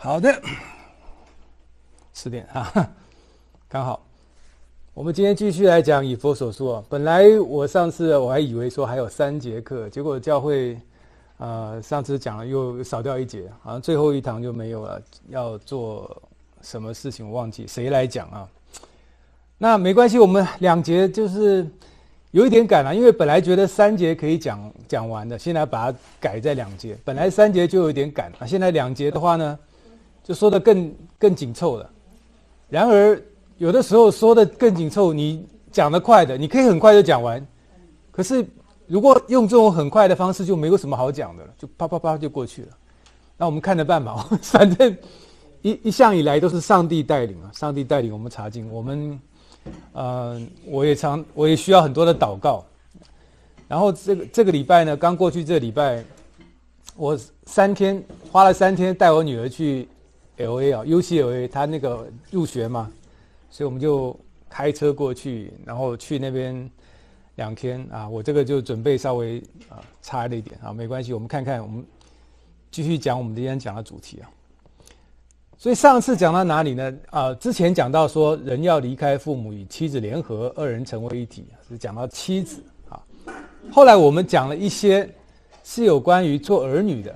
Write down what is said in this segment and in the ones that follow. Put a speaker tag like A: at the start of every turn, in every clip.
A: 好的，十点啊，刚好。我们今天继续来讲以佛所说。本来我上次我还以为说还有三节课，结果教会呃上次讲了又少掉一节，好像最后一堂就没有了。要做什么事情我忘记谁来讲啊？那没关系，我们两节就是有一点赶了，因为本来觉得三节可以讲讲完的，现在把它改在两节。本来三节就有点赶啊，现在两节的话呢？就说的更更紧凑了，然而有的时候说的更紧凑，你讲的快的，你可以很快就讲完。可是如果用这种很快的方式，就没有什么好讲的了，就啪啪啪就过去了。那我们看着办吧，反正一一向以来都是上帝带领啊，上帝带领我们查经。我们呃，我也常我也需要很多的祷告。然后这个这个礼拜呢，刚过去这个礼拜，我三天花了三天带我女儿去。L.A. 啊，U.C.L.A. 他那个入学嘛，所以我们就开车过去，然后去那边两天啊。我这个就准备稍微啊差了一点啊，没关系，我们看看，我们继续讲我们今天讲的主题啊。所以上次讲到哪里呢？啊，之前讲到说人要离开父母与妻子联合，二人成为一体，是讲到妻子啊。后来我们讲了一些是有关于做儿女的。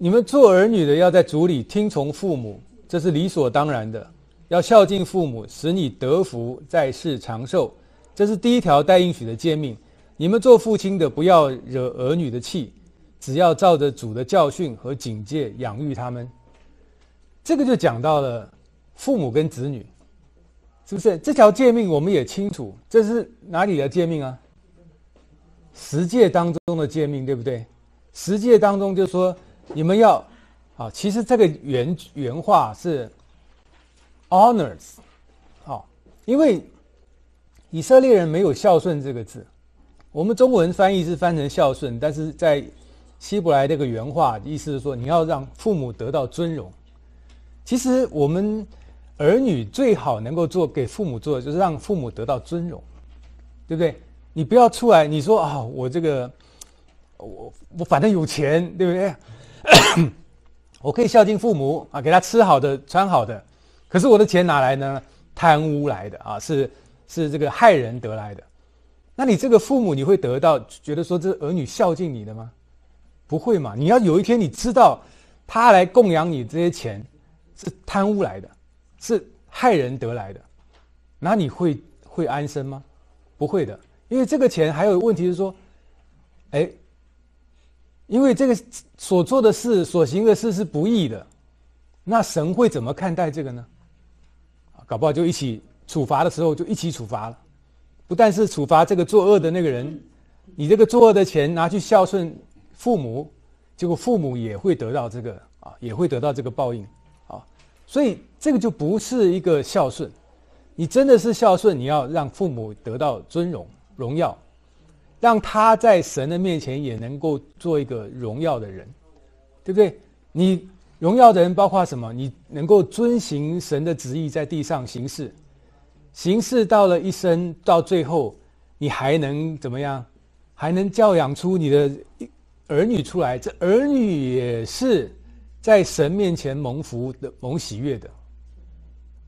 A: 你们做儿女的要在主里听从父母，这是理所当然的；要孝敬父母，使你得福，在世长寿，这是第一条带应许的诫命。你们做父亲的不要惹儿女的气，只要照着主的教训和警戒养育他们。这个就讲到了父母跟子女，是不是？这条诫命我们也清楚，这是哪里的诫命啊？十诫当中的诫命，对不对？十诫当中就说。你们要，啊，其实这个原原话是 "honors"，好，因为以色列人没有孝顺这个字，我们中文翻译是翻成孝顺"，但是在希伯来这个原话，意思是说你要让父母得到尊荣。其实我们儿女最好能够做给父母做的，就是让父母得到尊荣，对不对？你不要出来，你说啊，我这个，我我反正有钱，对不对？我可以孝敬父母啊，给他吃好的，穿好的。可是我的钱哪来呢？贪污来的啊，是是这个害人得来的。那你这个父母，你会得到觉得说这儿女孝敬你的吗？不会嘛。你要有一天你知道他来供养你这些钱是贪污来的，是害人得来的，那你会会安生吗？不会的，因为这个钱还有问题是说，哎。因为这个所做的事、所行的事是不义的，那神会怎么看待这个呢？啊，搞不好就一起处罚的时候就一起处罚了，不但是处罚这个作恶的那个人，你这个作恶的钱拿去孝顺父母，结果父母也会得到这个啊，也会得到这个报应啊，所以这个就不是一个孝顺，你真的是孝顺，你要让父母得到尊荣荣耀。让他在神的面前也能够做一个荣耀的人，对不对？你荣耀的人包括什么？你能够遵行神的旨意在地上行事，行事到了一生到最后，你还能怎么样？还能教养出你的儿女出来？这儿女也是在神面前蒙福的、蒙喜悦的，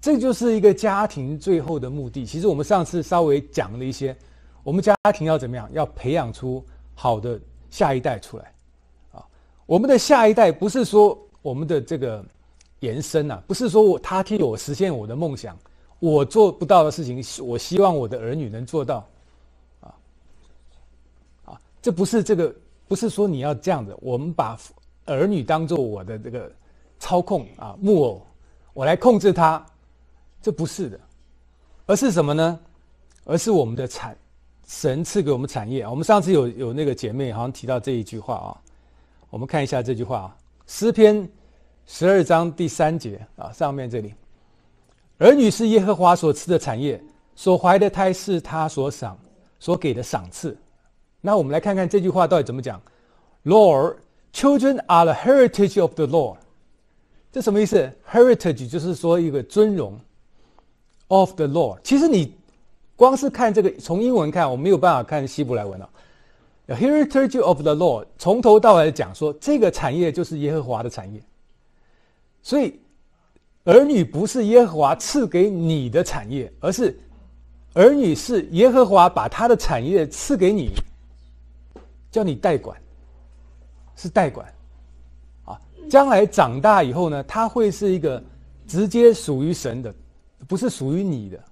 A: 这就是一个家庭最后的目的。其实我们上次稍微讲了一些。我们家庭要怎么样？要培养出好的下一代出来，啊！我们的下一代不是说我们的这个延伸呐，不是说我他替我实现我的梦想，我做不到的事情，我希望我的儿女能做到，啊，啊！这不是这个，不是说你要这样子，我们把儿女当做我的这个操控啊木偶，我来控制他，这不是的，而是什么呢？而是我们的产。神赐给我们产业我们上次有有那个姐妹好像提到这一句话啊，我们看一下这句话啊，《诗篇》十二章第三节啊，上面这里，儿女是耶和华所赐的产业，所怀的胎是他所赏所给的赏赐。那我们来看看这句话到底怎么讲。Lord, children are the heritage of the Lord。这什么意思？Heritage 就是说一个尊荣，of the Lord。其实你。光是看这个，从英文看，我没有办法看希伯来文啊。Here it t e o of the law，从头到来讲说，这个产业就是耶和华的产业。所以，儿女不是耶和华赐给你的产业，而是儿女是耶和华把他的产业赐给你，叫你代管，是代管。啊，将来长大以后呢，他会是一个直接属于神的，不是属于你的。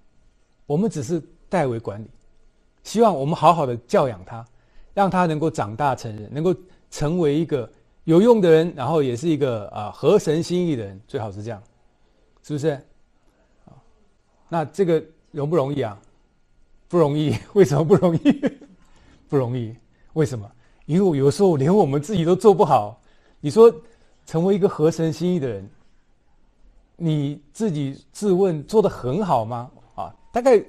A: 我们只是。代为管理，希望我们好好的教养他，让他能够长大成人，能够成为一个有用的人，然后也是一个啊合神心意的人，最好是这样，是不是？那这个容不容易啊？不容易，为什么不容易？不容易，为什么？因为有时候连我们自己都做不好。你说成为一个合神心意的人，你自己自问做的很好吗？啊，大概。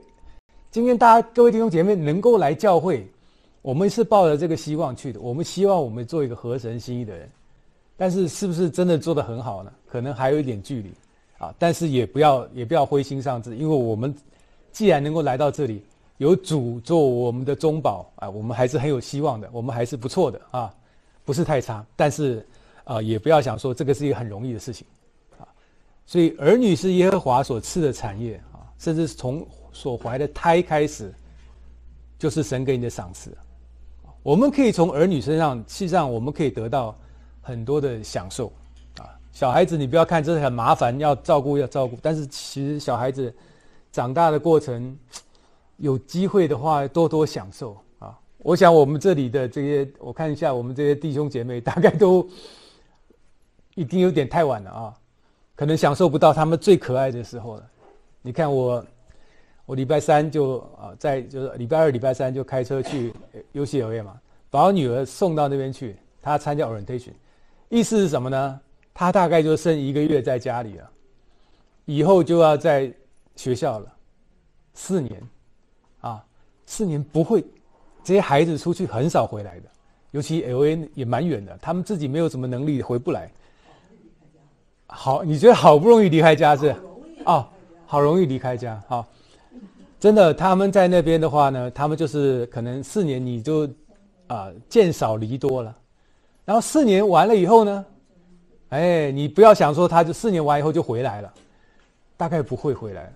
A: 今天大家各位弟兄姐妹能够来教会，我们是抱着这个希望去的。我们希望我们做一个合神心意的人，但是是不是真的做得很好呢？可能还有一点距离，啊，但是也不要也不要灰心丧志，因为我们既然能够来到这里，有主做我们的中保啊，我们还是很有希望的，我们还是不错的啊，不是太差。但是啊，也不要想说这个是一个很容易的事情，啊，所以儿女是耶和华所赐的产业啊，甚至是从。所怀的胎开始，就是神给你的赏赐。我们可以从儿女身上，实际上我们可以得到很多的享受啊。小孩子，你不要看这是很麻烦，要照顾要照顾。但是其实小孩子长大的过程，有机会的话多多享受啊。我想我们这里的这些，我看一下我们这些弟兄姐妹，大概都已经有点太晚了啊，可能享受不到他们最可爱的时候了。你看我。我礼拜三就啊，在就是礼拜二、礼拜三就开车去 u c L.A. 嘛，把我女儿送到那边去，她参加 orientation，意思是什么呢？她大概就剩一个月在家里了，以后就要在学校了，四年，啊，四年不会，这些孩子出去很少回来的，尤其 L.A. 也蛮远的，他们自己没有什么能力，回不来。好，你觉得好不容易离开家是？哦，好容易离开家，好。真的，他们在那边的话呢，他们就是可能四年你就，啊，见少离多了。然后四年完了以后呢，哎，你不要想说他就四年完以后就回来了，大概不会回来了。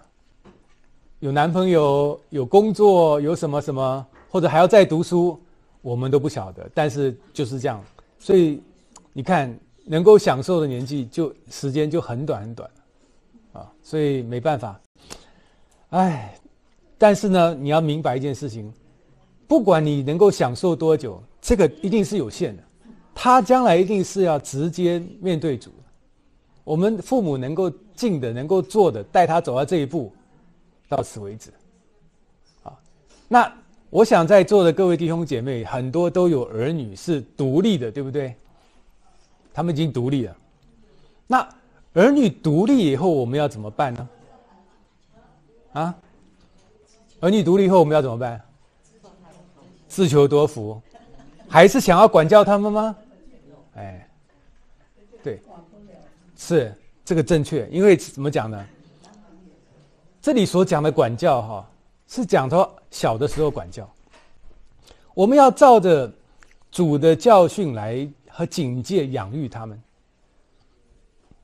A: 有男朋友，有工作，有什么什么，或者还要再读书，我们都不晓得。但是就是这样，所以你看，能够享受的年纪就时间就很短很短，啊，所以没办法，哎。但是呢，你要明白一件事情，不管你能够享受多久，这个一定是有限的，他将来一定是要直接面对主。我们父母能够尽的、能够做的，带他走到这一步，到此为止。啊，那我想在座的各位弟兄姐妹，很多都有儿女是独立的，对不对？他们已经独立了，那儿女独立以后，我们要怎么办呢？啊？儿女独立后，我们要怎么办？自求多福，还是想要管教他们吗？哎，对，是这个正确。因为怎么讲呢？这里所讲的管教，哈，是讲到小的时候管教。我们要照着主的教训来和警戒养育他们。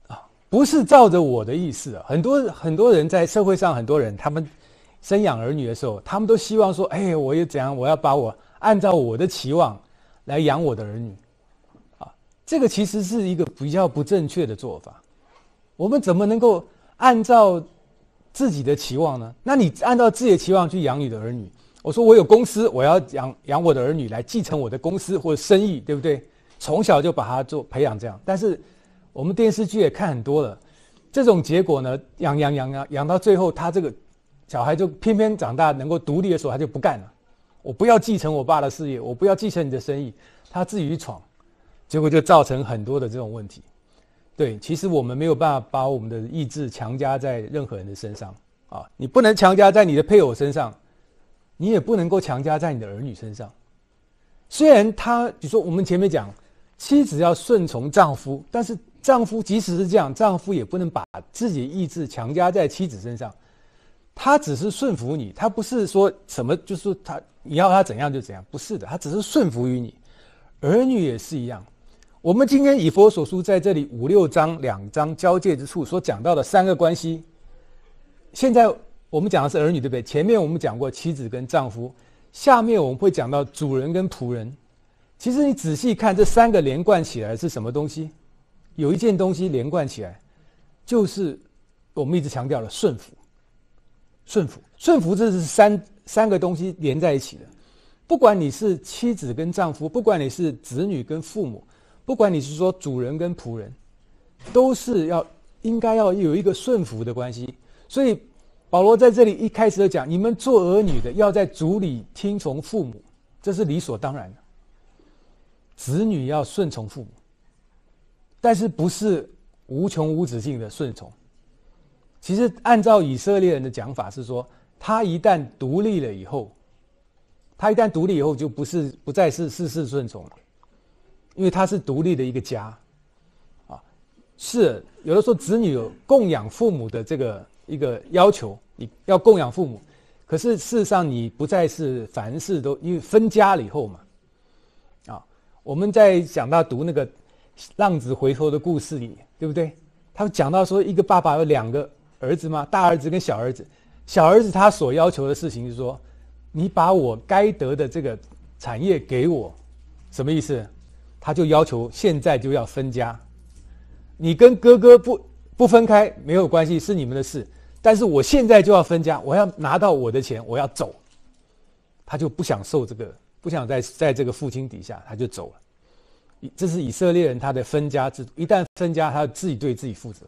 A: 啊，不是照着我的意思。很多很多人在社会上，很多人他们。生养儿女的时候，他们都希望说：“哎，我又怎样？我要把我按照我的期望来养我的儿女。”啊，这个其实是一个比较不正确的做法。我们怎么能够按照自己的期望呢？那你按照自己的期望去养你的儿女？我说我有公司，我要养养我的儿女来继承我的公司或者生意，对不对？从小就把他做培养这样。但是我们电视剧也看很多了，这种结果呢，养养养养养到最后，他这个。小孩就偏偏长大能够独立的时候，他就不干了。我不要继承我爸的事业，我不要继承你的生意，他自己去闯，结果就造成很多的这种问题。对，其实我们没有办法把我们的意志强加在任何人的身上啊。你不能强加在你的配偶身上，你也不能够强加在你的儿女身上。虽然他，比如说我们前面讲，妻子要顺从丈夫，但是丈夫即使是这样，丈夫也不能把自己的意志强加在妻子身上。他只是顺服你，他不是说什么就是他你要他怎样就怎样，不是的，他只是顺服于你。儿女也是一样，我们今天以佛所书在这里五六章两章交界之处所讲到的三个关系，现在我们讲的是儿女对不对？前面我们讲过妻子跟丈夫，下面我们会讲到主人跟仆人。其实你仔细看这三个连贯起来是什么东西？有一件东西连贯起来，就是我们一直强调的顺服。顺服，顺服，这是三三个东西连在一起的。不管你是妻子跟丈夫，不管你是子女跟父母，不管你是说主人跟仆人，都是要应该要有一个顺服的关系。所以保罗在这里一开始就讲：你们做儿女的要在主里听从父母，这是理所当然的。子女要顺从父母，但是不是无穷无止境的顺从。其实，按照以色列人的讲法是说，他一旦独立了以后，他一旦独立以后就不是不再是事事顺从了，因为他是独立的一个家，啊，是有的时候子女有供养父母的这个一个要求，你要供养父母，可是事实上你不再是凡事都因为分家了以后嘛，啊，我们在讲到读那个浪子回头的故事里，对不对？他讲到说一个爸爸有两个。儿子吗？大儿子跟小儿子，小儿子他所要求的事情是说，你把我该得的这个产业给我，什么意思？他就要求现在就要分家，你跟哥哥不不分开没有关系是你们的事，但是我现在就要分家，我要拿到我的钱，我要走，他就不想受这个，不想在在这个父亲底下，他就走了。这是以色列人他的分家制度，一旦分家，他自己对自己负责。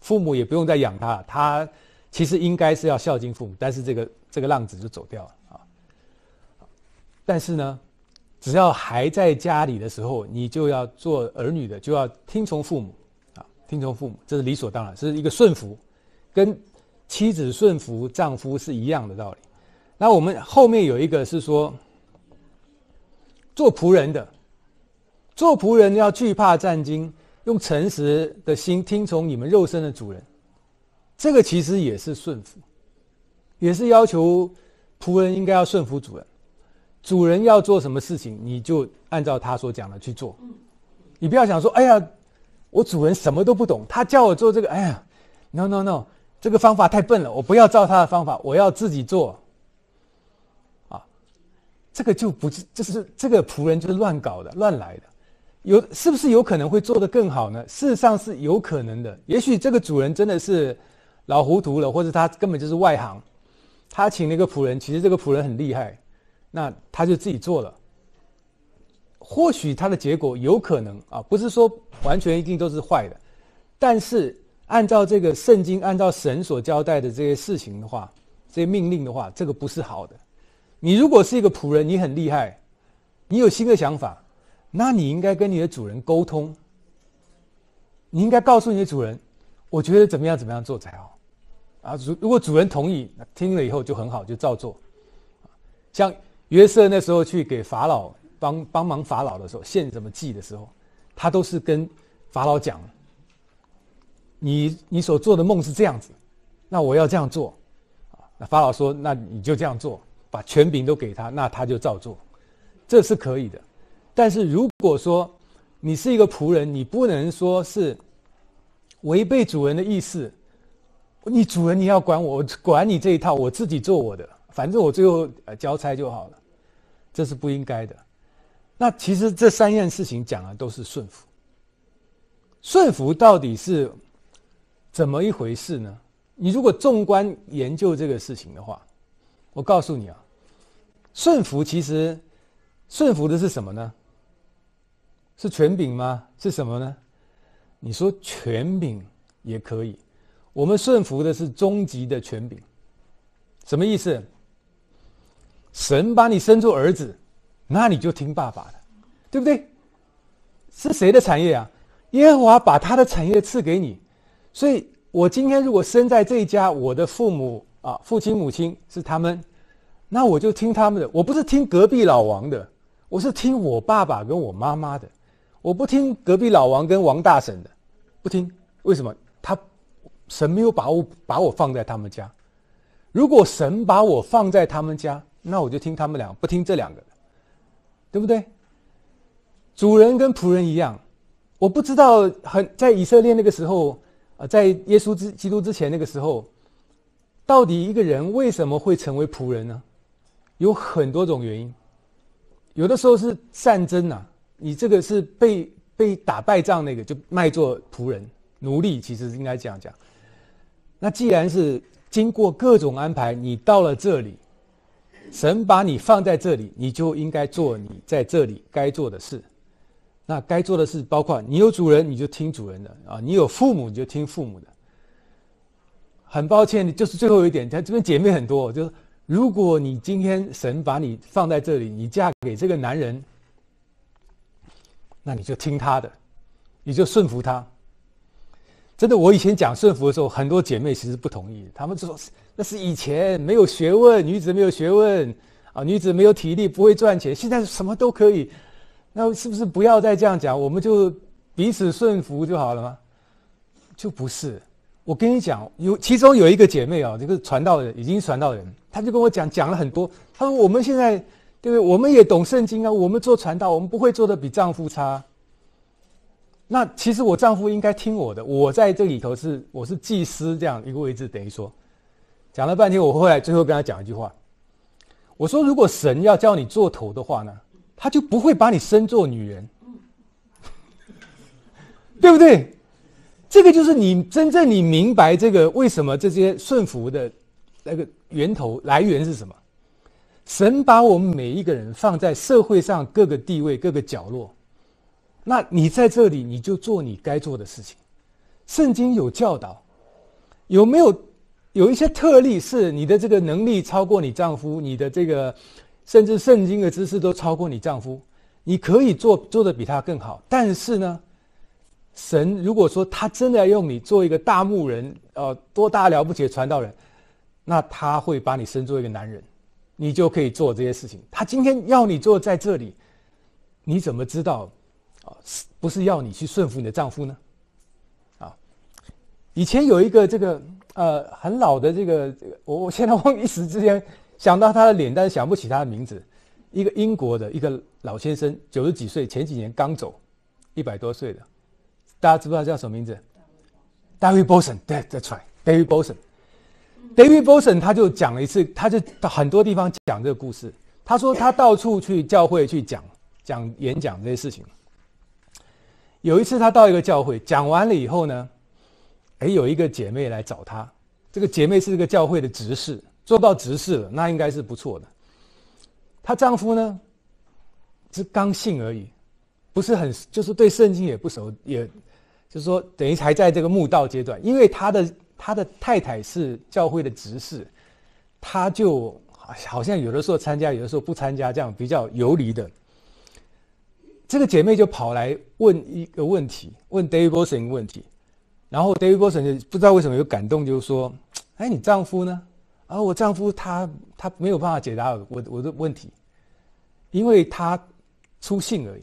A: 父母也不用再养他，他其实应该是要孝敬父母，但是这个这个浪子就走掉了啊。但是呢，只要还在家里的时候，你就要做儿女的，就要听从父母啊，听从父母，这是理所当然，是一个顺服，跟妻子顺服丈夫是一样的道理。那我们后面有一个是说，做仆人的，做仆人要惧怕战兢。用诚实的心听从你们肉身的主人，这个其实也是顺服，也是要求仆人应该要顺服主人。主人要做什么事情，你就按照他所讲的去做。你不要想说：“哎呀，我主人什么都不懂，他叫我做这个。”哎呀，No No No，这个方法太笨了，我不要照他的方法，我要自己做。啊，这个就不是，就是这个仆人就是乱搞的，乱来的。有是不是有可能会做得更好呢？事实上是有可能的。也许这个主人真的是老糊涂了，或者他根本就是外行，他请了一个仆人，其实这个仆人很厉害，那他就自己做了。或许他的结果有可能啊，不是说完全一定都是坏的。但是按照这个圣经，按照神所交代的这些事情的话，这些命令的话，这个不是好的。你如果是一个仆人，你很厉害，你有新的想法。那你应该跟你的主人沟通，你应该告诉你的主人，我觉得怎么样怎么样做才好，啊，如如果主人同意，听了以后就很好，就照做。像约瑟那时候去给法老帮帮忙，法老的时候献什么祭的时候，他都是跟法老讲，你你所做的梦是这样子，那我要这样做，啊，那法老说那你就这样做，把权柄都给他，那他就照做，这是可以的。但是如果说你是一个仆人，你不能说是违背主人的意思。你主人你要管我管你这一套，我自己做我的，反正我最后呃交差就好了，这是不应该的。那其实这三件事情讲的都是顺服。顺服到底是怎么一回事呢？你如果纵观研究这个事情的话，我告诉你啊，顺服其实顺服的是什么呢？是权柄吗？是什么呢？你说权柄也可以。我们顺服的是终极的权柄，什么意思？神把你生做儿子，那你就听爸爸的，对不对？是谁的产业啊？耶和华把他的产业赐给你。所以我今天如果生在这一家，我的父母啊，父亲母亲是他们，那我就听他们的，我不是听隔壁老王的，我是听我爸爸跟我妈妈的。我不听隔壁老王跟王大婶的，不听，为什么？他神没有把我把我放在他们家。如果神把我放在他们家，那我就听他们俩，不听这两个对不对？主人跟仆人一样，我不知道很在以色列那个时候啊，在耶稣之基督之前那个时候，到底一个人为什么会成为仆人呢？有很多种原因，有的时候是战争呐。你这个是被被打败仗那个，就卖做仆人、奴隶，其实应该这样讲。那既然是经过各种安排，你到了这里，神把你放在这里，你就应该做你在这里该做的事。那该做的事包括，你有主人你就听主人的啊，你有父母你就听父母的。很抱歉，就是最后一点，他这边姐妹很多，就是如果你今天神把你放在这里，你嫁给这个男人。那你就听他的，你就顺服他。真的，我以前讲顺服的时候，很多姐妹其实不同意，她们说那是以前没有学问，女子没有学问啊，女子没有体力，不会赚钱，现在什么都可以。那是不是不要再这样讲？我们就彼此顺服就好了吗？就不是。我跟你讲，有其中有一个姐妹啊，这个传道人已经传道人，她就跟我讲，讲了很多。她说我们现在。对不对？我们也懂圣经啊，我们做传道，我们不会做的比丈夫差。那其实我丈夫应该听我的，我在这里头是我是祭司这样一个位置，等于说讲了半天，我后来最后跟他讲一句话，我说如果神要叫你做头的话呢，他就不会把你生做女人，对不对？这个就是你真正你明白这个为什么这些顺服的那个源头来源是什么。神把我们每一个人放在社会上各个地位、各个角落，那你在这里，你就做你该做的事情。圣经有教导，有没有有一些特例是你的这个能力超过你丈夫，你的这个甚至圣经的知识都超过你丈夫，你可以做做的比他更好。但是呢，神如果说他真的要用你做一个大牧人，呃，多大了不起的传道人，那他会把你生做一个男人。你就可以做这些事情。他今天要你坐在这里，你怎么知道，啊，是不是要你去顺服你的丈夫呢？啊，以前有一个这个呃很老的这个这个，我我现在忘一时之间想到他的脸，但是想不起他的名字。一个英国的一个老先生，九十几岁，前几年刚走，一百多岁的，大家知不知道叫什么名字？David b o s o n 对，对，对，David Bosan。David b o l s o n 他就讲了一次，他就到很多地方讲这个故事。他说他到处去教会去讲讲演讲这些事情。有一次他到一个教会，讲完了以后呢，哎，有一个姐妹来找他。这个姐妹是这个教会的执事，做到执事了，那应该是不错的。她丈夫呢，是刚信而已，不是很，就是对圣经也不熟，也就是说等于才在这个墓道阶段，因为他的。他的太太是教会的执事，他就好像有的时候参加，有的时候不参加，这样比较游离的。这个姐妹就跑来问一个问题，问 David Bosson 问题，然后 David Bosson 不知道为什么有感动，就说：“哎，你丈夫呢？”啊，我丈夫他他没有办法解答我我的问题，因为他出信而已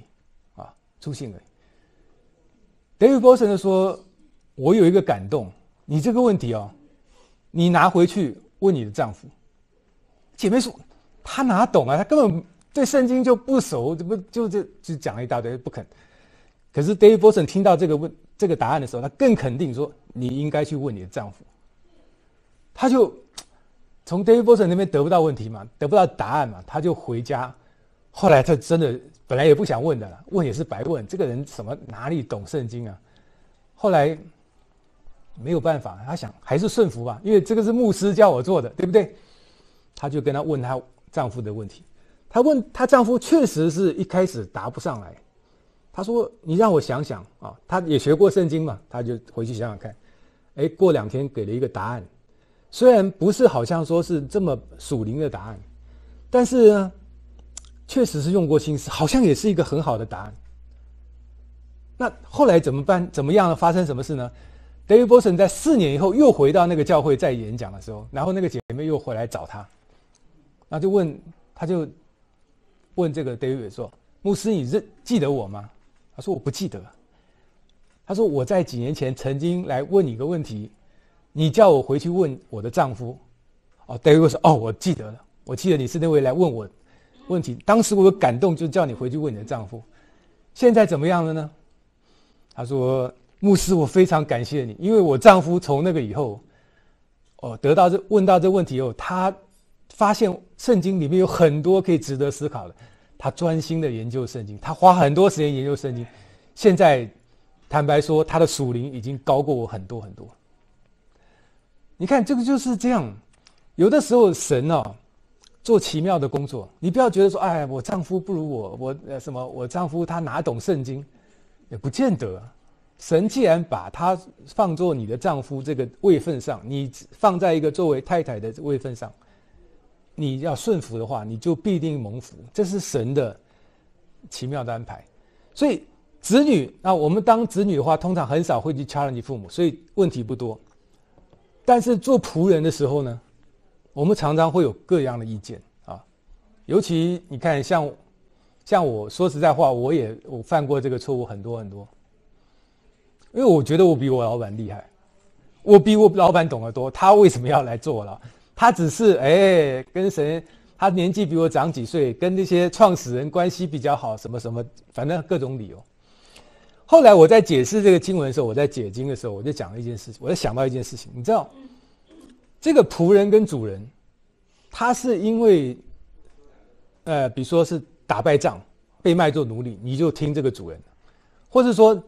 A: 啊，出信而已。David Bosson 说：“我有一个感动。”你这个问题哦，你拿回去问你的丈夫。姐妹说，他哪懂啊？他根本对圣经就不熟，这不就这就讲了一大堆，不肯。可是 David Wilson 听到这个问这个答案的时候，他更肯定说，你应该去问你的丈夫。他就从 David Wilson 那边得不到问题嘛，得不到答案嘛，他就回家。后来他真的本来也不想问的了，问也是白问。这个人什么哪里懂圣经啊？后来。没有办法，她想还是顺服吧，因为这个是牧师叫我做的，对不对？她就跟她问她丈夫的问题，她问她丈夫，确实是一开始答不上来。她说：“你让我想想啊。”她也学过圣经嘛，她就回去想想看。哎，过两天给了一个答案，虽然不是好像说是这么属灵的答案，但是呢，确实是用过心思，好像也是一个很好的答案。那后来怎么办？怎么样？发生什么事呢？David Bosson 在四年以后又回到那个教会，在演讲的时候，然后那个姐妹又回来找他，那就问他就问这个 David 说：“牧师，你认记得我吗？”他说：“我不记得。”他说：“我在几年前曾经来问你一个问题，你叫我回去问我的丈夫。”哦，David 说：“哦，我记得了，我记得你是那位来问我问题，当时我有感动，就叫你回去问你的丈夫，现在怎么样了呢？”他说。牧师，我非常感谢你，因为我丈夫从那个以后，哦，得到这问到这问题以后，他发现圣经里面有很多可以值得思考的，他专心的研究圣经，他花很多时间研究圣经。现在，坦白说，他的属灵已经高过我很多很多。你看，这个就是这样，有的时候神哦，做奇妙的工作，你不要觉得说，哎，我丈夫不如我，我什么，我丈夫他哪懂圣经，也不见得。神既然把他放作你的丈夫这个位份上，你放在一个作为太太的位份上，你要顺服的话，你就必定蒙福。这是神的奇妙的安排。所以，子女啊，我们当子女的话，通常很少会去 challenge 父母，所以问题不多。但是做仆人的时候呢，我们常常会有各样的意见啊。尤其你看，像像我说实在话，我也我犯过这个错误很多很多。因为我觉得我比我老板厉害，我比我老板懂得多。他为什么要来做了？他只是哎，跟谁？他年纪比我长几岁，跟那些创始人关系比较好，什么什么，反正各种理由。后来我在解释这个经文的时候，我在解经的时候，我就讲了一件事情。我就想到一件事情，你知道，这个仆人跟主人，他是因为，呃，比如说是打败仗被卖做奴隶，你就听这个主人，或者说。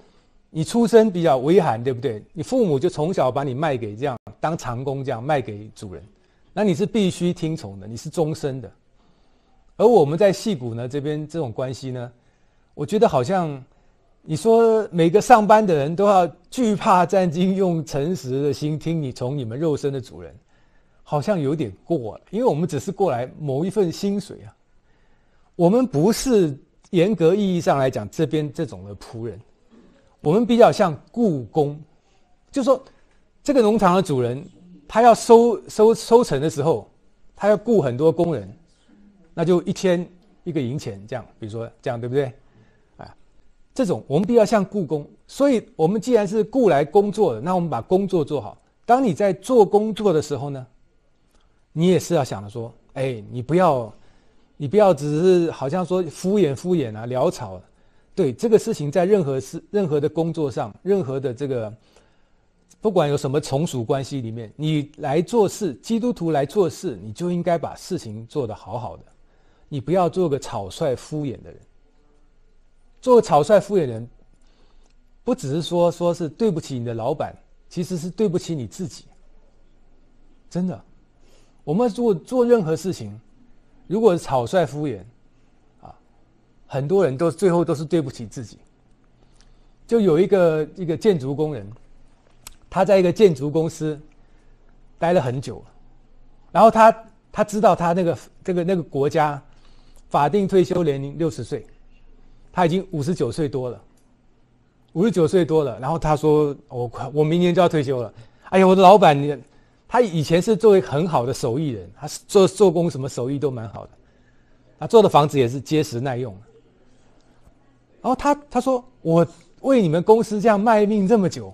A: 你出身比较微寒，对不对？你父母就从小把你卖给这样当长工，这样卖给主人，那你是必须听从的，你是终身的。而我们在戏骨呢这边这种关系呢，我觉得好像你说每个上班的人都要惧怕战兢，用诚实的心听你从你们肉身的主人，好像有点过了，因为我们只是过来某一份薪水啊，我们不是严格意义上来讲这边这种的仆人。我们比较像故宫，就说，这个农场的主人，他要收收收成的时候，他要雇很多工人，那就一天一个银钱这样，比如说这样对不对？啊，这种我们比较像故宫，所以我们既然是雇来工作的，那我们把工作做好。当你在做工作的时候呢，你也是要想着说，哎，你不要，你不要只是好像说敷衍敷衍啊，潦草。对这个事情，在任何事、任何的工作上、任何的这个，不管有什么从属关系里面，你来做事，基督徒来做事，你就应该把事情做得好好的，你不要做个草率敷衍的人。做草率敷衍人，不只是说说是对不起你的老板，其实是对不起你自己。真的，我们做做任何事情，如果草率敷衍。很多人都最后都是对不起自己。就有一个一个建筑工人，他在一个建筑公司待了很久，然后他他知道他那个这个那个国家法定退休年龄六十岁，他已经五十九岁多了，五十九岁多了。然后他说：“我快我明年就要退休了。”哎呀，我的老板，你他以前是作为很好的手艺人，他做做工什么手艺都蛮好的，他做的房子也是结实耐用。然后他他说我为你们公司这样卖命这么久，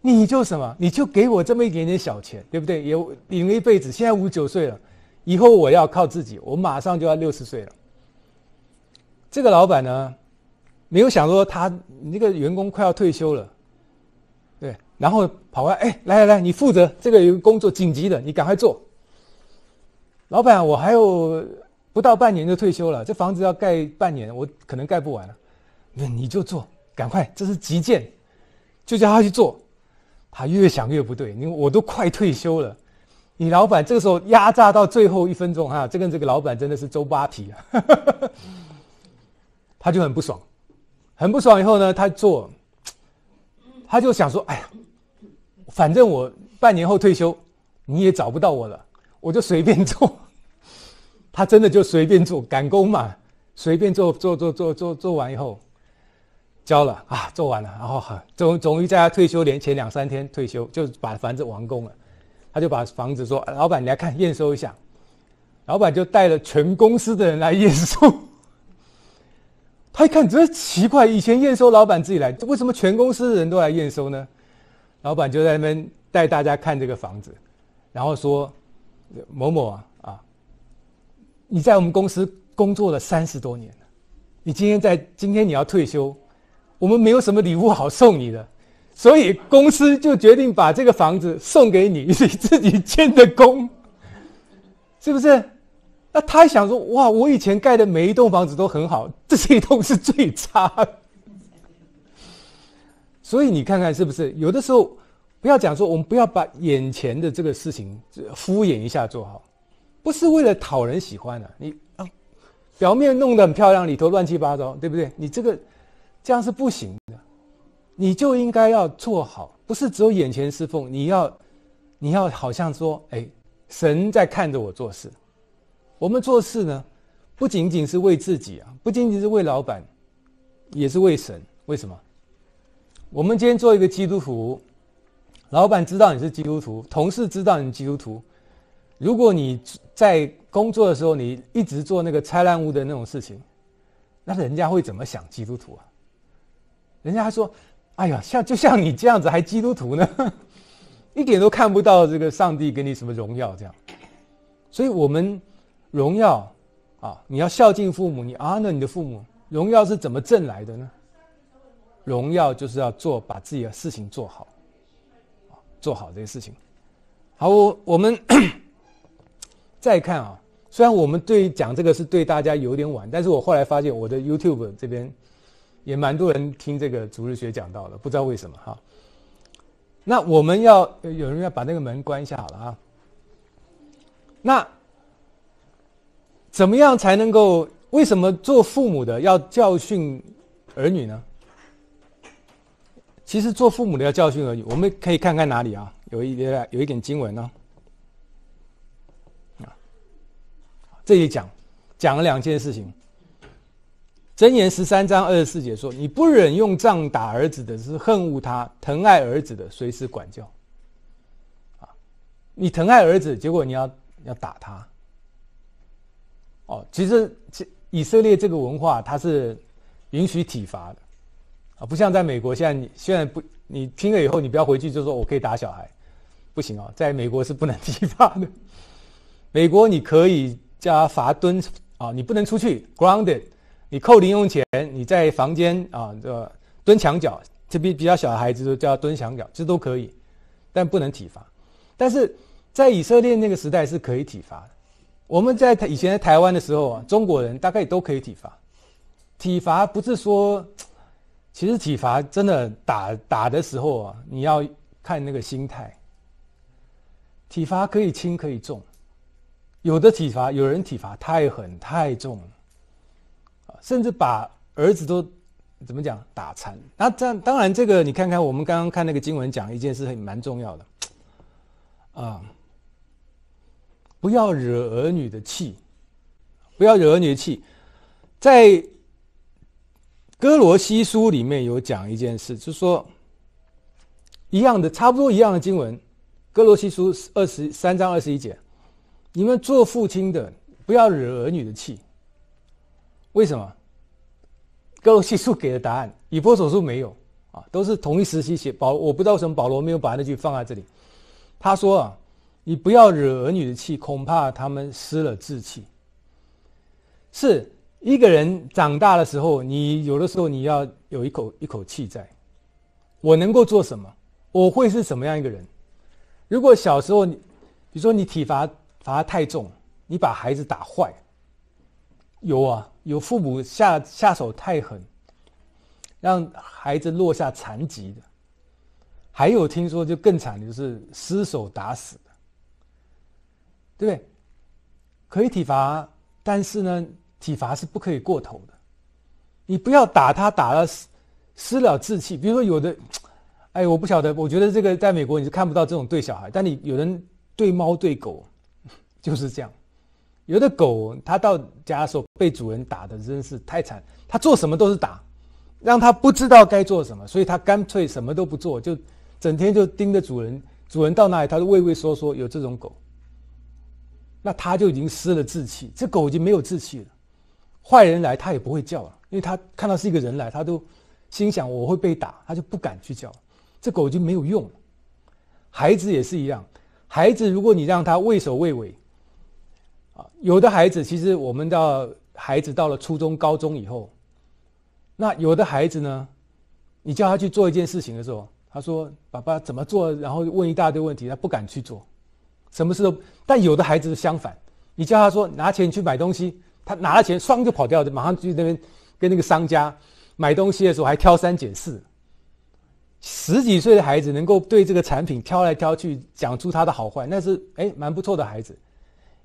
A: 你就什么你就给我这么一点点小钱，对不对？也领一辈子，现在五九岁了，以后我要靠自己，我马上就要六十岁了。这个老板呢，没有想说他你这个员工快要退休了，对，然后跑过来哎来来来，你负责这个有工作紧急的，你赶快做。老板，我还有不到半年就退休了，这房子要盖半年，我可能盖不完了。你就做，赶快，这是急件，就叫他去做。他越想越不对，因为我都快退休了。你老板这个时候压榨到最后一分钟啊！这个这个老板真的是周扒皮啊！他就很不爽，很不爽。以后呢，他做，他就想说：哎呀，反正我半年后退休，你也找不到我了，我就随便做。他真的就随便做，赶工嘛，随便做做做做做做完以后。交了啊，做完了，然后总终于在他退休年前两三天退休，就把房子完工了。他就把房子说：“老板，你来看验收一下。”老板就带了全公司的人来验收。他一看，觉得奇怪：以前验收老板自己来，为什么全公司的人都来验收呢？老板就在那边带大家看这个房子，然后说：“某某啊，啊，你在我们公司工作了三十多年了，你今天在今天你要退休。”我们没有什么礼物好送你的，所以公司就决定把这个房子送给你 你自己建的工，是不是？那他还想说，哇，我以前盖的每一栋房子都很好，这是一栋是最差。所以你看看是不是？有的时候不要讲说，我们不要把眼前的这个事情敷衍一下做好，不是为了讨人喜欢的。你啊，表面弄得很漂亮，里头乱七八糟，对不对？你这个。这样是不行的，你就应该要做好，不是只有眼前侍奉，你要，你要好像说，哎，神在看着我做事。我们做事呢，不仅仅是为自己啊，不仅仅是为老板，也是为神。为什么？我们今天做一个基督徒，老板知道你是基督徒，同事知道你基督徒，如果你在工作的时候你一直做那个拆烂屋的那种事情，那人家会怎么想基督徒啊？人家还说：“哎呀，像就像你这样子还基督徒呢，一点都看不到这个上帝给你什么荣耀这样。”所以我们荣耀啊，你要孝敬父母，你啊，那你的父母荣耀是怎么挣来的呢？荣耀就是要做，把自己的事情做好，做好这些事情。好，我我们 再看啊。虽然我们对讲这个是对大家有点晚，但是我后来发现我的 YouTube 这边。也蛮多人听这个逐日学讲到的，不知道为什么哈。那我们要有人要把那个门关一下好了啊。那怎么样才能够？为什么做父母的要教训儿女呢？其实做父母的要教训儿女，我们可以看看哪里啊？有一点有一点经文呢。啊，这里讲讲了两件事情。箴言十三章二十四节说：“你不忍用杖打儿子的，是恨恶他；疼爱儿子的，随时管教。”啊，你疼爱儿子，结果你要要打他。哦，其实以以色列这个文化，它是允许体罚的啊，不像在美国，现在你现在不你听了以后，你不要回去就说我可以打小孩，不行啊，在美国是不能体罚的。美国你可以加罚蹲啊，你不能出去 grounded。你扣零用钱，你在房间啊，这蹲墙角，特别比较小的孩子就叫蹲墙角，这都可以，但不能体罚。但是在以色列那个时代是可以体罚的。我们在以前在台湾的时候啊，中国人大概也都可以体罚。体罚不是说，其实体罚真的打打的时候啊，你要看那个心态。体罚可以轻可以重，有的体罚有人体罚太狠太重。甚至把儿子都怎么讲打残？那这当然，这个你看看，我们刚刚看那个经文讲一件事很蛮重要的啊，不要惹儿女的气，不要惹儿女的气。在哥罗西书里面有讲一件事，就是说一样的差不多一样的经文，哥罗西书二十三章二十一节，你们做父亲的不要惹儿女的气。为什么？哥罗西书给的答案，以弗所书没有啊，都是同一时期写。保，我不知道为什么保罗没有把那句放在这里。他说啊，你不要惹儿女的气，恐怕他们失了志气。是一个人长大的时候，你有的时候你要有一口一口气在。我能够做什么？我会是什么样一个人？如果小时候，你，比如说你体罚罚太重，你把孩子打坏，有啊。有父母下下手太狠，让孩子落下残疾的，还有听说就更惨的就是失手打死的，对不对？可以体罚，但是呢，体罚是不可以过头的。你不要打他，打了失了志气。比如说有的，哎，我不晓得，我觉得这个在美国你是看不到这种对小孩，但你有人对猫对狗 就是这样。有的狗，它到家的时候被主人打的真是太惨，它做什么都是打，让它不知道该做什么，所以它干脆什么都不做，就整天就盯着主人。主人到哪里，它都畏畏缩缩。有这种狗，那它就已经失了志气，这狗已经没有志气了。坏人来，它也不会叫了，因为它看到是一个人来，它都心想我会被打，它就不敢去叫。这狗就没有用了。孩子也是一样，孩子如果你让他畏首畏尾。有的孩子，其实我们的孩子到了初中、高中以后，那有的孩子呢，你叫他去做一件事情的时候，他说：“爸爸怎么做？”然后问一大堆问题，他不敢去做，什么事都。但有的孩子相反，你叫他说拿钱去买东西，他拿了钱，唰就跑掉，马上去那边跟那个商家买东西的时候，还挑三拣四。十几岁的孩子能够对这个产品挑来挑去，讲出他的好坏，那是哎蛮不错的孩子。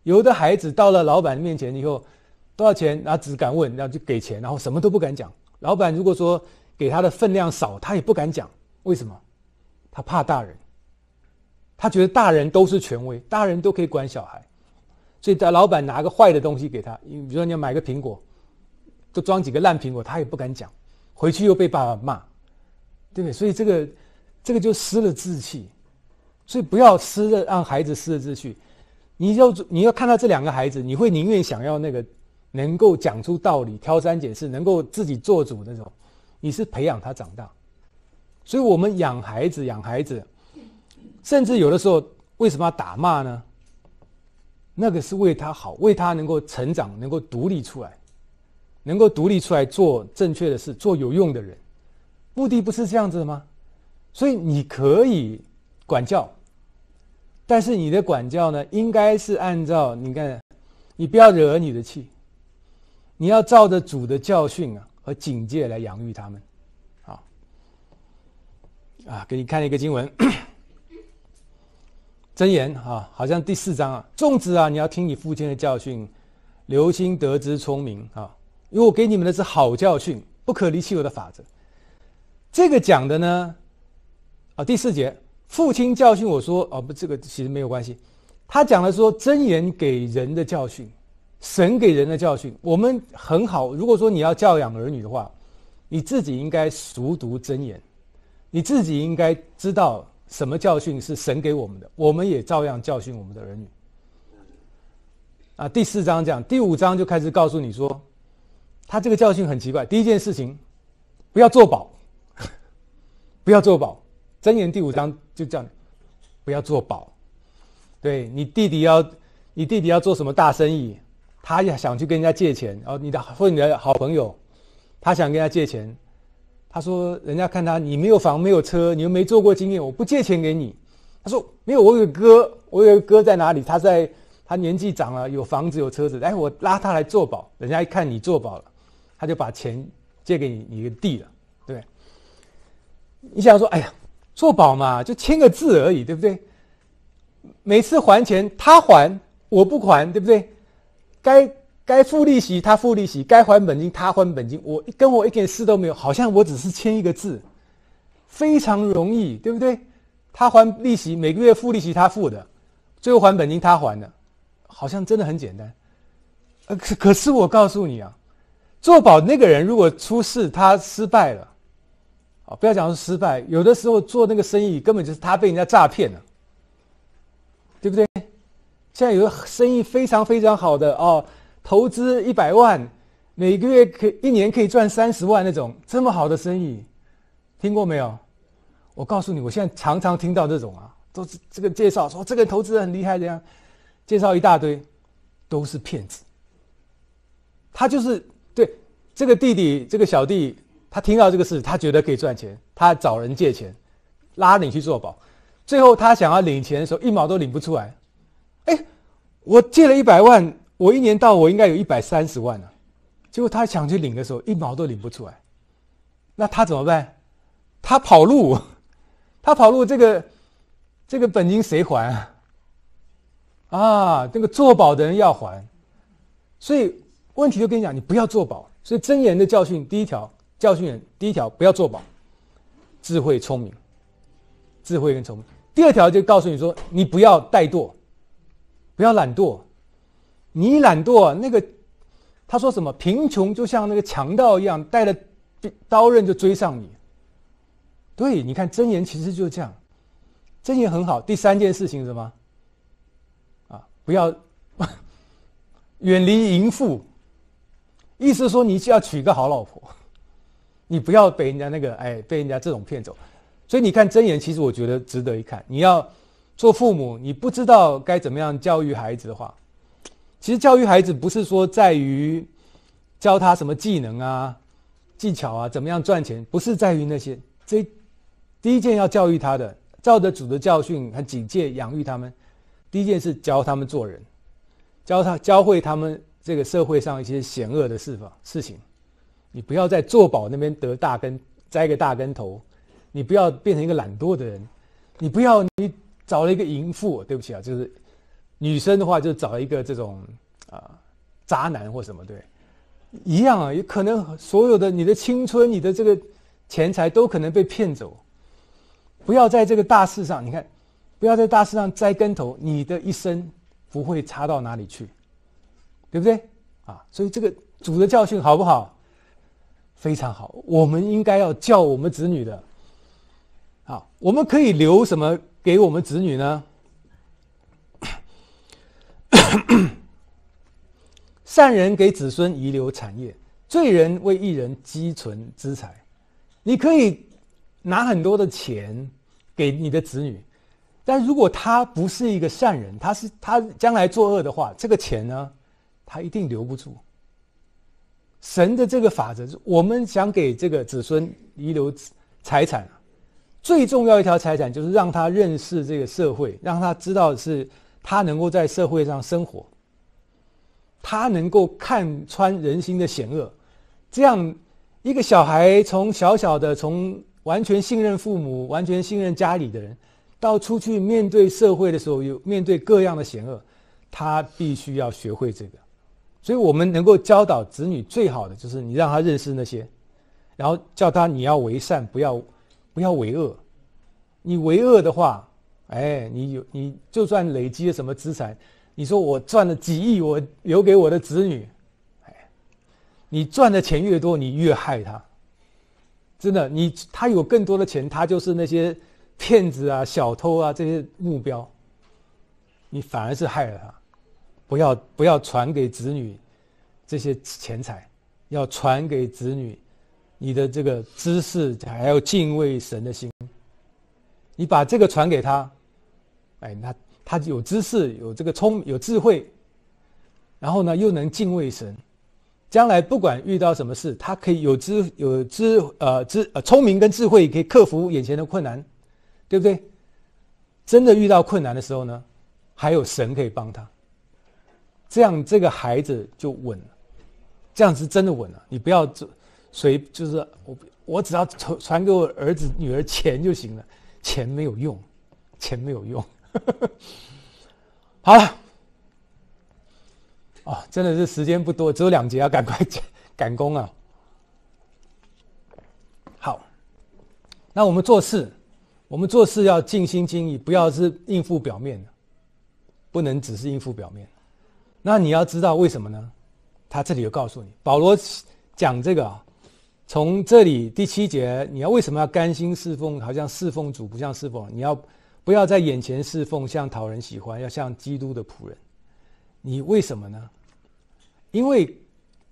A: 有的孩子到了老板面前以后，多少钱他只敢问，然后就给钱，然后什么都不敢讲。老板如果说给他的分量少，他也不敢讲。为什么？他怕大人。他觉得大人都是权威，大人都可以管小孩，所以当老板拿个坏的东西给他，你比如说你要买个苹果，都装几个烂苹果，他也不敢讲，回去又被爸爸骂，对不对？所以这个这个就失了志气，所以不要失了让孩子失了志气。你要你要看到这两个孩子，你会宁愿想要那个能够讲出道理、挑三拣四、能够自己做主那种，你是培养他长大。所以我们养孩子，养孩子，甚至有的时候为什么要打骂呢？那个是为他好，为他能够成长，能够独立出来，能够独立出来做正确的事，做有用的人，目的不是这样子的吗？所以你可以管教。但是你的管教呢，应该是按照你看，你不要惹你的气，你要照着主的教训啊和警戒来养育他们，啊，啊，给你看一个经文，箴言啊，好像第四章啊，粽子啊，你要听你父亲的教训，留心得之聪明啊，因为我给你们的是好教训，不可离弃我的法则。这个讲的呢，啊，第四节。父亲教训我说：“哦，不，这个其实没有关系。”他讲了说：“真言给人的教训，神给人的教训，我们很好。如果说你要教养儿女的话，你自己应该熟读真言，你自己应该知道什么教训是神给我们的，我们也照样教训我们的儿女。”啊，第四章讲，第五章就开始告诉你说，他这个教训很奇怪。第一件事情，不要做保，不要做保。真言第五章就叫不要做保。对你弟弟要你弟弟要做什么大生意，他也想去跟人家借钱。然后你的或你的好朋友，他想跟人家借钱，他说人家看他你没有房没有车，你又没做过经验，我不借钱给你。他说没有，我有个哥，我有个哥在哪里？他在他年纪长了，有房子有车子，哎，我拉他来做保。人家一看你做保了，他就把钱借给你你弟了。对，你想说，哎呀。做保嘛，就签个字而已，对不对？每次还钱，他还，我不还，对不对？该该付利息他付利息，该还本金他还本金，我跟我一点事都没有，好像我只是签一个字，非常容易，对不对？他还利息，每个月付利息他付的，最后还本金他还的，好像真的很简单。呃，可可是我告诉你啊，做保那个人如果出事，他失败了。啊，不要讲是失败，有的时候做那个生意根本就是他被人家诈骗了，对不对？现在有个生意非常非常好的哦，投资一百万，每个月可一年可以赚三十万那种，这么好的生意，听过没有？我告诉你，我现在常常听到这种啊，都是这个介绍说这个投资人很厉害的呀，介绍一大堆，都是骗子。他就是对这个弟弟这个小弟。他听到这个事，他觉得可以赚钱，他找人借钱，拉你去做保，最后他想要领钱的时候，一毛都领不出来。哎，我借了一百万，我一年到我应该有一百三十万了，结果他想去领的时候，一毛都领不出来。那他怎么办？他跑路，他跑路，这个这个本金谁还啊？啊，那个做保的人要还，所以问题就跟你讲，你不要做保。所以真言的教训第一条。教训人，第一条不要做保，智慧聪明，智慧跟聪明。第二条就告诉你说，你不要怠惰，不要懒惰。你懒惰，那个他说什么，贫穷就像那个强盗一样，带了刀刃就追上你。对，你看真言其实就是这样，真言很好。第三件事情什么？啊，不要 远离淫妇，意思说你就要娶个好老婆。你不要被人家那个哎，被人家这种骗走。所以你看《真言》，其实我觉得值得一看。你要做父母，你不知道该怎么样教育孩子的话，其实教育孩子不是说在于教他什么技能啊、技巧啊，怎么样赚钱，不是在于那些。这第一件要教育他的，照着主的教训和警戒养育他们。第一件事教他们做人，教他教会他们这个社会上一些险恶的事法事情。你不要在做宝那边得大跟，栽个大跟头。你不要变成一个懒惰的人，你不要你找了一个淫妇，对不起啊，就是女生的话就找一个这种啊渣男或什么对，一样啊，也可能所有的你的青春、你的这个钱财都可能被骗走。不要在这个大事上，你看，不要在大事上栽跟头，你的一生不会差到哪里去，对不对？啊，所以这个主的教训好不好？非常好，我们应该要教我们子女的。好，我们可以留什么给我们子女呢？善人给子孙遗留产业，罪人为一人积存资财。你可以拿很多的钱给你的子女，但如果他不是一个善人，他是他将来作恶的话，这个钱呢，他一定留不住。神的这个法则，我们想给这个子孙遗留财产，最重要一条财产就是让他认识这个社会，让他知道是他能够在社会上生活，他能够看穿人心的险恶。这样，一个小孩从小小的从完全信任父母、完全信任家里的人，到出去面对社会的时候，有面对各样的险恶，他必须要学会这个。所以我们能够教导子女最好的就是你让他认识那些，然后叫他你要为善，不要不要为恶。你为恶的话，哎，你有你就算累积了什么资产，你说我赚了几亿，我留给我的子女，哎，你赚的钱越多，你越害他。真的，你他有更多的钱，他就是那些骗子啊、小偷啊这些目标，你反而是害了他。不要不要传给子女这些钱财，要传给子女你的这个知识，还要敬畏神的心。你把这个传给他，哎，那他有知识，有这个聪有智慧，然后呢又能敬畏神，将来不管遇到什么事，他可以有知有知呃知呃聪明跟智慧，可以克服眼前的困难，对不对？真的遇到困难的时候呢，还有神可以帮他。这样这个孩子就稳了，这样是真的稳了。你不要只随就是我，我只要传传给我儿子女儿钱就行了，钱没有用，钱没有用。好了，啊，真的是时间不多，只有两节啊，赶快赶工啊。好，那我们做事，我们做事要尽心尽力，不要是应付表面的，不能只是应付表面。那你要知道为什么呢？他这里有告诉你，保罗讲这个啊，从这里第七节，你要为什么要甘心侍奉？好像侍奉主不像侍奉，你要不要在眼前侍奉，像讨人喜欢，要像基督的仆人？你为什么呢？因为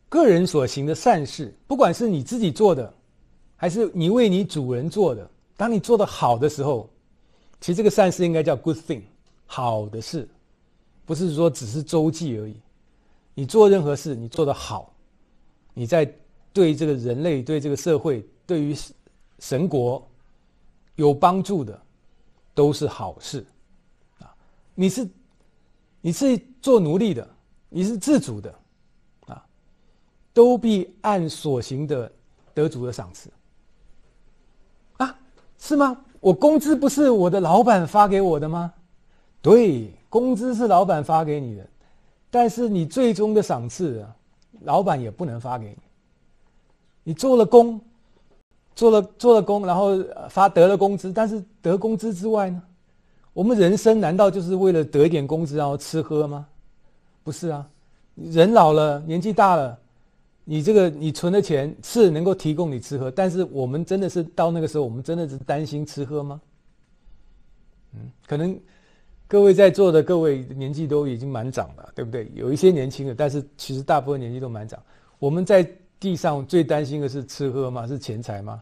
A: 个人所行的善事，不管是你自己做的，还是你为你主人做的，当你做的好的时候，其实这个善事应该叫 good thing，好的事。不是说只是周记而已，你做任何事，你做的好，你在对这个人类、对这个社会、对于神国有帮助的，都是好事啊！你是你是做奴隶的，你是自主的啊，都必按所行的得主的赏赐啊？是吗？我工资不是我的老板发给我的吗？对。工资是老板发给你的，但是你最终的赏赐，老板也不能发给你。你做了工，做了做了工，然后发得了工资，但是得工资之外呢？我们人生难道就是为了得一点工资然后吃喝吗？不是啊，人老了，年纪大了，你这个你存的钱是能够提供你吃喝，但是我们真的是到那个时候，我们真的是担心吃喝吗？嗯，可能。各位在座的各位年纪都已经蛮长了，对不对？有一些年轻的，但是其实大部分年纪都蛮长。我们在地上最担心的是吃喝吗？是钱财吗？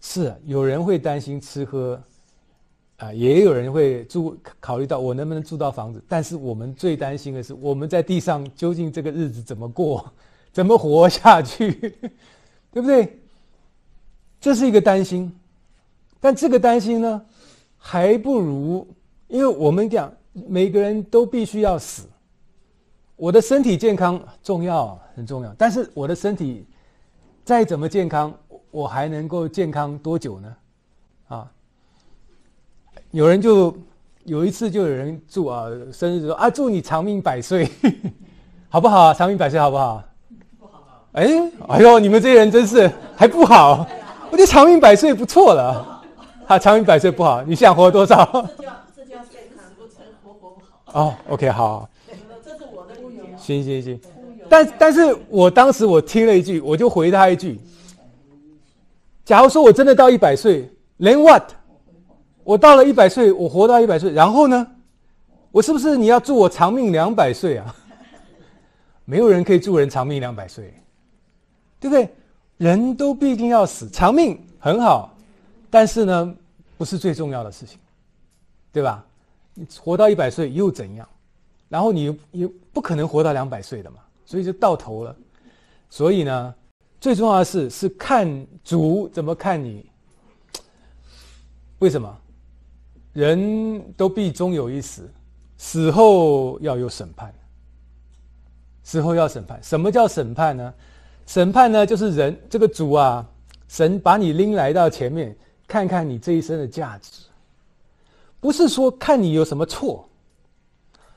A: 是，有人会担心吃喝，啊，也有人会住，考虑到我能不能住到房子。但是我们最担心的是，我们在地上究竟这个日子怎么过，怎么活下去，对不对？这是一个担心，但这个担心呢，还不如。因为我们讲每个人都必须要死，我的身体健康重要很重要，但是我的身体再怎么健康，我还能够健康多久呢？啊，有人就有一次就有人祝啊生日说啊祝你长命百岁，好不好啊？长命百岁好不好？不好，哎哎呦，你们这些人真是还不好，我觉得长命百岁不错了，啊长命百岁不好，你想活多少？哦，OK，好，这是我的行行行，但但是我当时我听了一句，我就回他一句：，假如说我真的到一百岁，连 what，我到了一百岁，我活到一百岁，然后呢，我是不是你要祝我长命两百岁啊？没有人可以祝人长命两百岁，对不对？人都必定要死，长命很好，但是呢，不是最重要的事情，对吧？活到一百岁又怎样？然后你又不可能活到两百岁的嘛，所以就到头了。所以呢，最重要的是是看主怎么看你。为什么？人都必终有一死，死后要有审判。死后要审判，什么叫审判呢？审判呢，就是人这个主啊，神把你拎来到前面，看看你这一生的价值。不是说看你有什么错，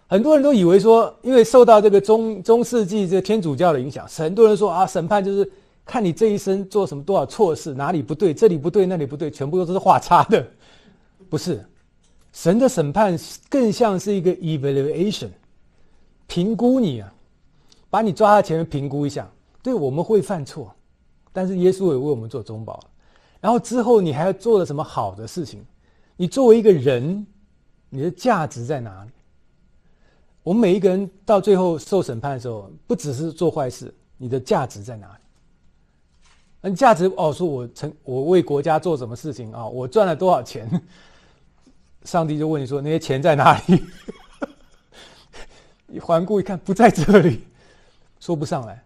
A: 很多人都以为说，因为受到这个中中世纪这天主教的影响，很多人说啊，审判就是看你这一生做什么多少错事，哪里不对，这里不对，那里不对，全部都是画叉的。不是，神的审判更像是一个 evaluation，评估你啊，把你抓在前面评估一下。对，我们会犯错，但是耶稣也为我们做中保然后之后你还做了什么好的事情。你作为一个人，你的价值在哪里？我们每一个人到最后受审判的时候，不只是做坏事，你的价值在哪里？你价值哦，说我成，我为国家做什么事情啊？我赚了多少钱？上帝就问你说那些钱在哪里？你环顾一看，不在这里，说不上来。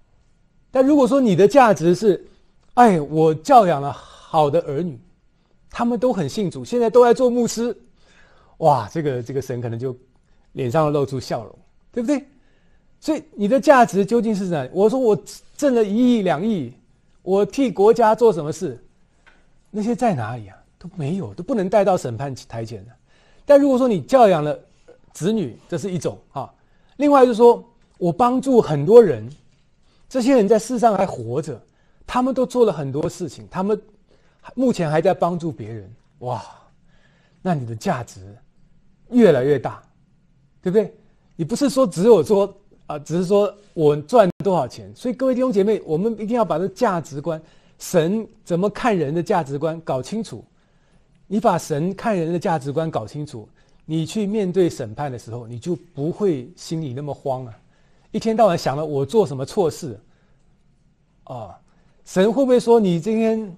A: 但如果说你的价值是，哎，我教养了好的儿女。他们都很信主，现在都在做牧师，哇，这个这个神可能就脸上露出笑容，对不对？所以你的价值究竟是哪？我说我挣了一亿两亿，我替国家做什么事？那些在哪里啊？都没有，都不能带到审判台前的。但如果说你教养了子女，这是一种啊。另外就是说我帮助很多人，这些人在世上还活着，他们都做了很多事情，他们。目前还在帮助别人，哇！那你的价值越来越大，对不对？你不是说只有说啊，只是说我赚多少钱？所以各位弟兄姐妹，我们一定要把这价值观，神怎么看人的价值观搞清楚。你把神看人的价值观搞清楚，你去面对审判的时候，你就不会心里那么慌了。一天到晚想了我做什么错事啊？神会不会说你今天？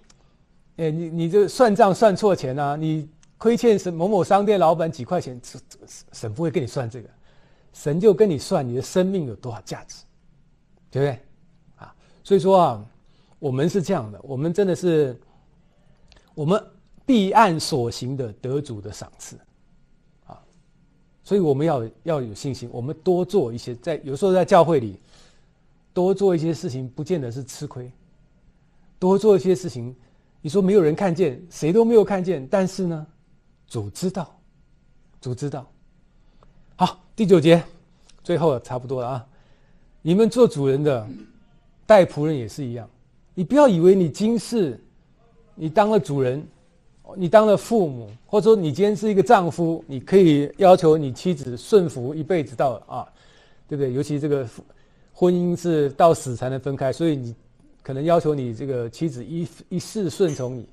A: 哎，你你这算账算错钱啊？你亏欠是某某商店老板几块钱，神不会跟你算这个，神就跟你算你的生命有多少价值，对不对？啊，所以说啊，我们是这样的，我们真的是，我们必按所行的得主的赏赐，啊，所以我们要要有信心，我们多做一些，在有时候在教会里多做一些事情，不见得是吃亏，多做一些事情。你说没有人看见，谁都没有看见，但是呢，主知道，主知道。好，第九节，最后差不多了啊。你们做主人的，带仆人也是一样。你不要以为你今世，你当了主人，你当了父母，或者说你今天是一个丈夫，你可以要求你妻子顺服一辈子到啊，对不对？尤其这个婚姻是到死才能分开，所以你。可能要求你这个妻子一一世顺从你，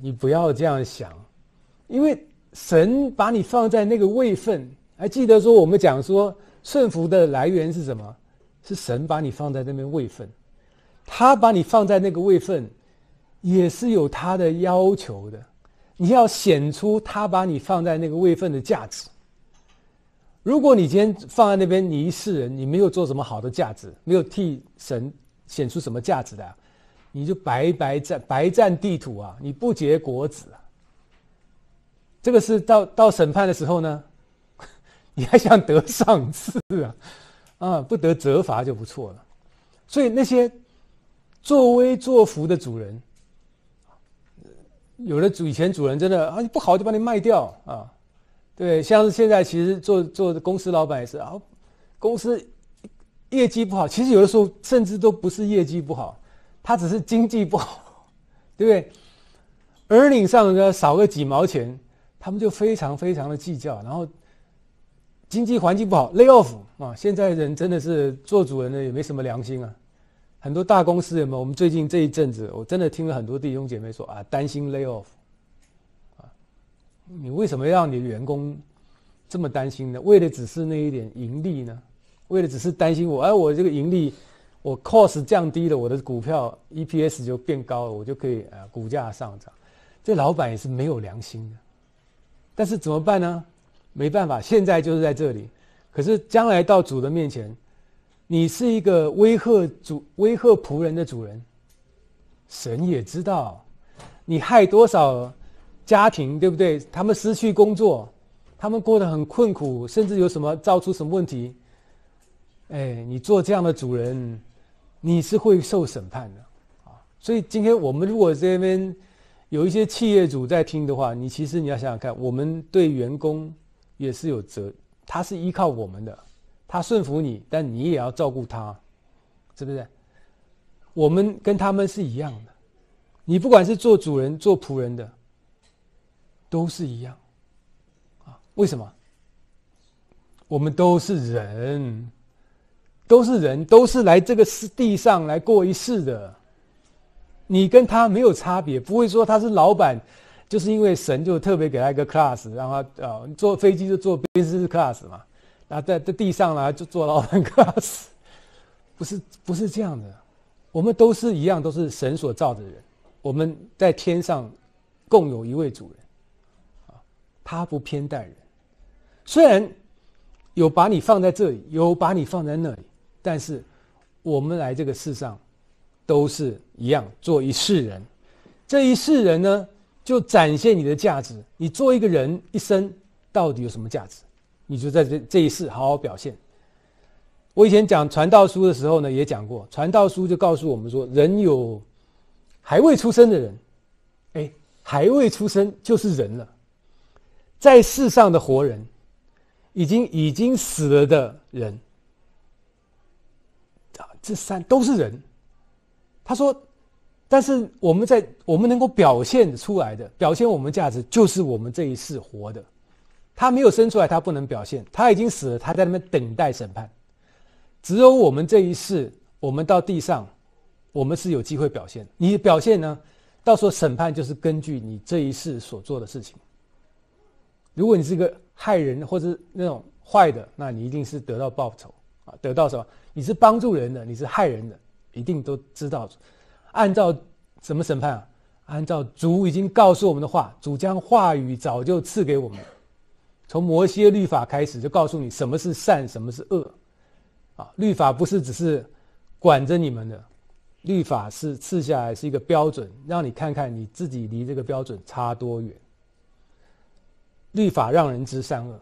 A: 你不要这样想，因为神把你放在那个位分，还记得说我们讲说顺服的来源是什么？是神把你放在那边位分，他把你放在那个位分，也是有他的要求的，你要显出他把你放在那个位分的价值。如果你今天放在那边，你一世人，你没有做什么好的价值，没有替神。显出什么价值的，你就白白占白占地土啊！你不结果子啊，这个是到到审判的时候呢，你还想得赏赐啊？啊，不得责罚就不错了。所以那些作威作福的主人，有的主以前主人真的啊，你不好就把你卖掉啊。对，像现在其实做做公司老板也是啊，公司。业绩不好，其实有的时候甚至都不是业绩不好，他只是经济不好，对不对？earning 上个少个几毛钱，他们就非常非常的计较。然后经济环境不好，lay off 啊！现在人真的是做主人的也没什么良心啊。很多大公司人们，我们最近这一阵子，我真的听了很多弟兄姐妹说啊，担心 lay off 啊，你为什么要你的员工这么担心呢？为的只是那一点盈利呢？为了只是担心我，哎，我这个盈利，我 cost 降低了，我的股票 EPS 就变高了，我就可以啊，股价上涨。这老板也是没有良心的。但是怎么办呢？没办法，现在就是在这里。可是将来到主的面前，你是一个威吓主、威吓仆人的主人，神也知道你害多少家庭，对不对？他们失去工作，他们过得很困苦，甚至有什么造出什么问题。哎，你做这样的主人，你是会受审判的啊！所以今天我们如果这边有一些企业主在听的话，你其实你要想想看，我们对员工也是有责，他是依靠我们的，他顺服你，但你也要照顾他，是不是？我们跟他们是一样的，你不管是做主人做仆人的，都是一样啊！为什么？我们都是人。都是人，都是来这个世地上来过一世的。你跟他没有差别，不会说他是老板，就是因为神就特别给他一个 class，让他啊坐飞机就坐 business class 嘛。那在这地上呢就坐老板 class，不是不是这样的。我们都是一样，都是神所造的人。我们在天上共有一位主人，啊，他不偏待人。虽然有把你放在这里，有把你放在那里。但是我们来这个世上，都是一样做一世人。这一世人呢，就展现你的价值。你做一个人一生到底有什么价值？你就在这这一世好好表现。我以前讲《传道书》的时候呢，也讲过，《传道书》就告诉我们说，人有还未出生的人，哎，还未出生就是人了。在世上的活人，已经已经死了的人。这三都是人，他说：“但是我们在我们能够表现出来的表现，我们价值就是我们这一世活的。他没有生出来，他不能表现；他已经死了，他在那边等待审判。只有我们这一世，我们到地上，我们是有机会表现。你表现呢？到时候审判就是根据你这一世所做的事情。如果你是一个害人或者那种坏的，那你一定是得到报酬啊，得到什么？”你是帮助人的，你是害人的，一定都知道。按照什么审判啊？按照主已经告诉我们的话，主将话语早就赐给我们从摩西律法开始，就告诉你什么是善，什么是恶。啊，律法不是只是管着你们的，律法是赐下来是一个标准，让你看看你自己离这个标准差多远。律法让人知善恶，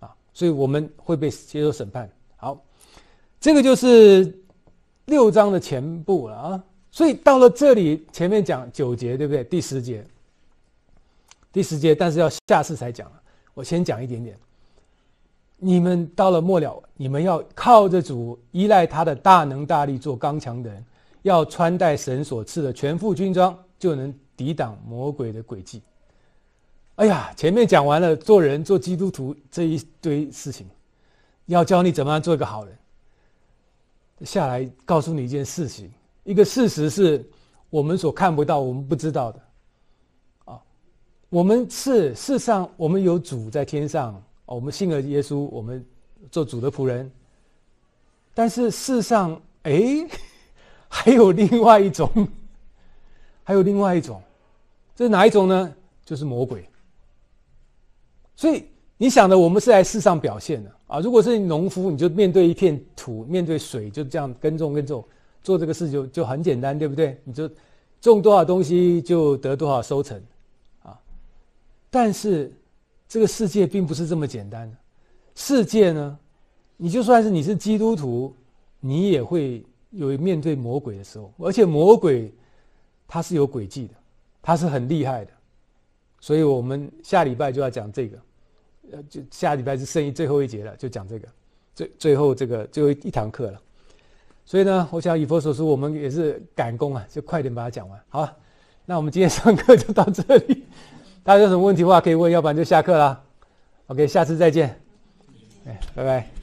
A: 啊，所以我们会被接受审判。好。这个就是六章的前部了啊，所以到了这里，前面讲九节，对不对？第十节，第十节，但是要下次才讲了，我先讲一点点。你们到了末了，你们要靠着主，依赖他的大能大力，做刚强的人，要穿戴神所赐的全副军装，就能抵挡魔鬼的诡计。哎呀，前面讲完了做人、做基督徒这一堆事情，要教你怎么样做一个好人。下来告诉你一件事情，一个事实是我们所看不到、我们不知道的啊。我们是世上，我们有主在天上啊，我们信了耶稣，我们做主的仆人。但是世上，哎，还有另外一种，还有另外一种，这是哪一种呢？就是魔鬼。所以你想的，我们是在世上表现的。啊，如果是农夫，你就面对一片土，面对水，就这样耕种、耕种，做这个事就就很简单，对不对？你就种多少东西就得多少收成，啊。但是这个世界并不是这么简单。世界呢，你就算是你是基督徒，你也会有面对魔鬼的时候。而且魔鬼他是有诡计的，他是很厉害的。所以我们下礼拜就要讲这个。呃，就下礼拜就剩一最后一节了，就讲这个，最最后这个最后一堂课了。所以呢，我想以佛所说，我们也是赶工啊，就快点把它讲完。好，那我们今天上课就到这里，大家有什么问题的话可以问，要不然就下课啦。OK，下次再见，哎，拜拜。